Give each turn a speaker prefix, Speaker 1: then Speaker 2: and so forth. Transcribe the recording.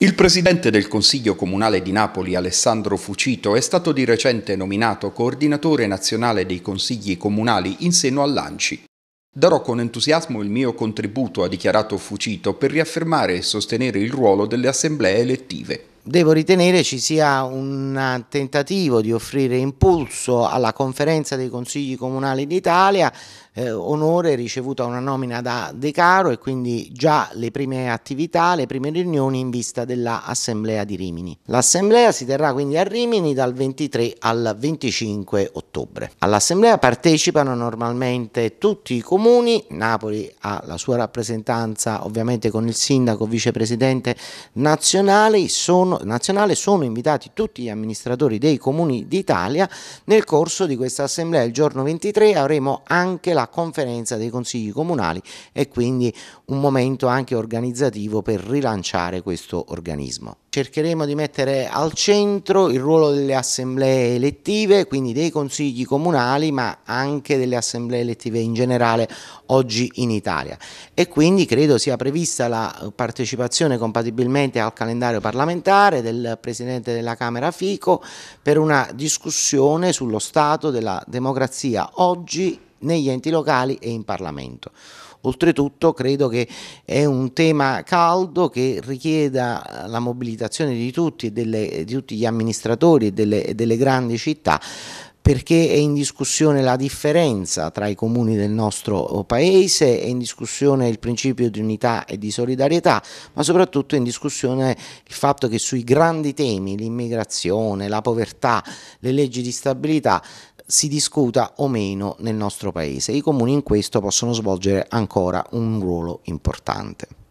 Speaker 1: Il presidente del Consiglio Comunale di Napoli, Alessandro Fucito, è stato di recente nominato coordinatore nazionale dei consigli comunali in seno all'ANCI. Darò con entusiasmo il mio contributo, ha dichiarato Fucito, per riaffermare e sostenere il ruolo delle assemblee elettive.
Speaker 2: Devo ritenere ci sia un tentativo di offrire impulso alla conferenza dei consigli comunali d'Italia eh, onore ricevuta una nomina da De Caro e quindi già le prime attività, le prime riunioni in vista dell'assemblea di Rimini. L'assemblea si terrà quindi a Rimini dal 23 al 25 ottobre. All'assemblea partecipano normalmente tutti i comuni, Napoli ha la sua rappresentanza ovviamente con il sindaco vicepresidente nazionale, sono, nazionale, sono invitati tutti gli amministratori dei comuni d'Italia. Nel corso di questa assemblea il giorno 23 avremo anche la conferenza dei consigli comunali e quindi un momento anche organizzativo per rilanciare questo organismo. Cercheremo di mettere al centro il ruolo delle assemblee elettive, quindi dei consigli comunali, ma anche delle assemblee elettive in generale oggi in Italia. E quindi credo sia prevista la partecipazione compatibilmente al calendario parlamentare del Presidente della Camera Fico per una discussione sullo stato della democrazia oggi negli enti locali e in Parlamento. Oltretutto credo che è un tema caldo che richieda la mobilitazione di tutti, delle, di tutti gli amministratori delle, delle grandi città perché è in discussione la differenza tra i comuni del nostro oh, paese, è in discussione il principio di unità e di solidarietà, ma soprattutto è in discussione il fatto che sui grandi temi, l'immigrazione, la povertà, le leggi di stabilità, si discuta o meno nel nostro paese. I comuni in questo possono svolgere ancora un ruolo importante.